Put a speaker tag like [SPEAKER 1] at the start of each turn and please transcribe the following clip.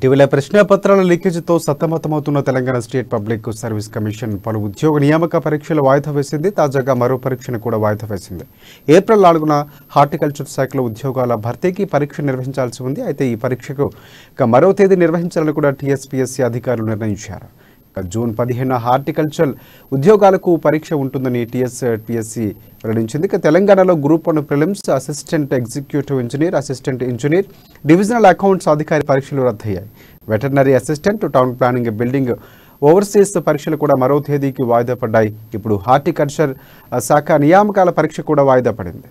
[SPEAKER 1] ఇటీవల ప్రశ్నాపత్రాల లీకేజీతో సతమతమవుతున్న Telangana state public service commission పలు ఉద్యోగ నియామక పరీక్షలు వాయిదా వేసింది తాజాగా మరో పరీక్షను కూడా వాయిదా వేసింది ఏప్రిల్ నాలుగున హార్టికల్చర్ శాఖలో ఉద్యోగాల భర్తీకి పరీక్ష నిర్వహించాల్సి ఉంది అయితే ఈ పరీక్షకు మరో తేదీ నిర్వహించాలని కూడా టీఎస్పీఎస్సీ అధికారులు నిర్ణయించారు జూన్ పదిహేను హార్టికల్చర్ ఉద్యోగాలకు పరీక్ష ఉంటుందని టీఎస్ పిఎస్సి వెల్లడించింది ఇక తెలంగాణలో group one prelims assistant executive engineer assistant engineer divisional accounts అధికారి పరీక్షలు రద్దయ్యాయి veterinary assistant town planning building overseers పరీక్షలు కూడా మరో తేదీకి వాయిదా పడ్డాయి ఇప్పుడు హార్టికల్చర్ శాఖ నియామకాల పరీక్ష కూడా వాయిదా పడింది